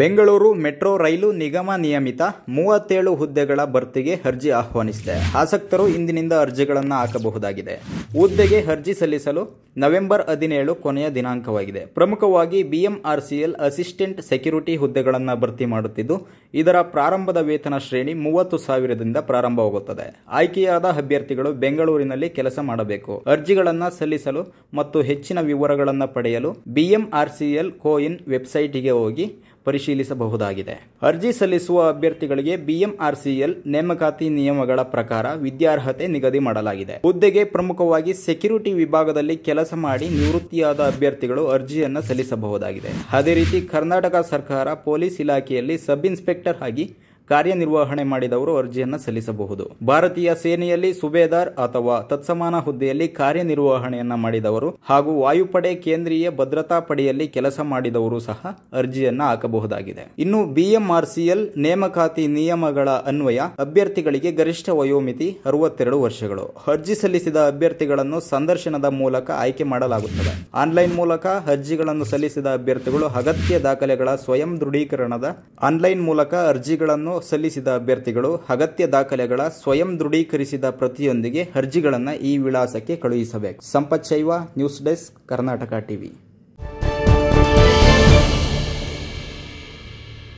Bengaluru metro ರೈಲು ನಿಗಮ ನಿಯಮಿತ ಮೂವತ್ತೇಳು ಹುದ್ದೆಗಳ ಭರ್ತಿಗೆ ಅರ್ಜಿ ಆಹ್ವಾನಿಸಿದೆ ಆಸಕ್ತರು ಇಂದಿನಿಂದ ಅರ್ಜಿಗಳನ್ನು ಹಾಕಬಹುದಾಗಿದೆ ಹುದ್ದೆಗೆ ಅರ್ಜಿ ಸಲ್ಲಿಸಲು ನವೆಂಬರ್ ಹದಿನೇಳು ಕೊನೆಯ ದಿನಾಂಕವಾಗಿದೆ ಪ್ರಮುಖವಾಗಿ ಬಿಎಂಆರ್ಸಿಎಲ್ ಅಸಿಸ್ಟೆಂಟ್ ಸೆಕ್ಯುರಿಟಿ ಹುದ್ದೆಗಳನ್ನು ಭರ್ತಿ ಮಾಡುತ್ತಿದ್ದು ಇದರ ಪ್ರಾರಂಭದ ವೇತನ ಶ್ರೇಣಿ ಮೂವತ್ತು ಸಾವಿರದಿಂದ ಪ್ರಾರಂಭವಾಗುತ್ತದೆ ಆಯ್ಕೆಯಾದ ಅಭ್ಯರ್ಥಿಗಳು ಬೆಂಗಳೂರಿನಲ್ಲಿ ಕೆಲಸ ಮಾಡಬೇಕು ಅರ್ಜಿಗಳನ್ನು ಸಲ್ಲಿಸಲು ಮತ್ತು ಹೆಚ್ಚಿನ ವಿವರಗಳನ್ನು ಪಡೆಯಲು ಬಿಎಂಆರ್ಸಿಎಲ್ ಕೋಇನ್ ವೆಬ್ಸೈಟ್ಗೆ ಹೋಗಿ ಪರಿಶೀಲಿಸಬಹುದಾಗಿದೆ ಅರ್ಜಿ ಸಲ್ಲಿಸುವ ಅಭ್ಯರ್ಥಿಗಳಿಗೆ ಬಿಎಂಆರ್ಸಿಎಲ್ ನೇಮಕಾತಿ ನಿಯಮಗಳ ಪ್ರಕಾರ ವಿದ್ಯಾರ್ಹತೆ ನಿಗದಿ ಮಾಡಲಾಗಿದೆ ಹುದ್ದೆಗೆ ಪ್ರಮುಖವಾಗಿ ಸೆಕ್ಯೂರಿಟಿ ವಿಭಾಗದಲ್ಲಿ ಕೆಲಸ ಮಾಡಿ ನಿವೃತ್ತಿಯಾದ ಅಭ್ಯರ್ಥಿಗಳು ಅರ್ಜಿಯನ್ನು ಸಲ್ಲಿಸಬಹುದಾಗಿದೆ ಅದೇ ರೀತಿ ಕರ್ನಾಟಕ ಸರ್ಕಾರ ಪೊಲೀಸ್ ಇಲಾಖೆಯಲ್ಲಿ ಸಬ್ ಇನ್ಸ್ಪೆಕ್ಟರ್ ಆಗಿ ಕಾರ್ಯನಿರ್ವಹಣೆ ಮಾಡಿದವರು ಅರ್ಜಿಯನ್ನು ಸಲ್ಲಿಸಬಹುದು ಭಾರತೀಯ ಸೇನೆಯಲ್ಲಿ ಸುಬೇದಾರ್ ಅಥವಾ ತತ್ಸಮಾನ ಹುದ್ದೆಯಲ್ಲಿ ಕಾರ್ಯನಿರ್ವಹಣೆಯನ್ನ ಮಾಡಿದವರು ಹಾಗೂ ವಾಯುಪಡೆ ಕೇಂದ್ರೀಯ ಭದ್ರತಾ ಪಡೆಯಲ್ಲಿ ಕೆಲಸ ಮಾಡಿದವರು ಸಹ ಅರ್ಜಿಯನ್ನು ಹಾಕಬಹುದಾಗಿದೆ ಇನ್ನು ಬಿಎಂಆರ್ಸಿಎಲ್ ನೇಮಕಾತಿ ನಿಯಮಗಳ ಅನ್ವಯ ಅಭ್ಯರ್ಥಿಗಳಿಗೆ ಗರಿಷ್ಠ ವಯೋಮಿತಿ ಅರವತ್ತೆರಡು ವರ್ಷಗಳು ಅರ್ಜಿ ಸಲ್ಲಿಸಿದ ಅಭ್ಯರ್ಥಿಗಳನ್ನು ಸಂದರ್ಶನದ ಮೂಲಕ ಆಯ್ಕೆ ಮಾಡಲಾಗುತ್ತದೆ ಆನ್ಲೈನ್ ಮೂಲಕ ಅರ್ಜಿಗಳನ್ನು ಸಲ್ಲಿಸಿದ ಅಭ್ಯರ್ಥಿಗಳು ಅಗತ್ಯ ದಾಖಲೆಗಳ ಸ್ವಯಂ ದೃಢೀಕರಣದ ಆನ್ಲೈನ್ ಮೂಲಕ ಅರ್ಜಿಗಳನ್ನು ಸಲ್ಲಿಸಿದ ಅಭ್ಯರ್ಥಿಗಳು ಅಗತ್ಯ ದಾಖಲೆಗಳ ಸ್ವಯಂ ದೃಢೀಕರಿಸಿದ ಪ್ರತಿಯೊಂದಿಗೆ ಅರ್ಜಿಗಳನ್ನು ಈ ವಿಳಾಸಕ್ಕೆ ಕಳುಹಿಸಬೇಕು ಸಂಪತ್ ಶೈವ ನ್ಯೂಸ್ ಡೆಸ್ಕ್ ಕರ್ನಾಟಕ ಟಿವಿ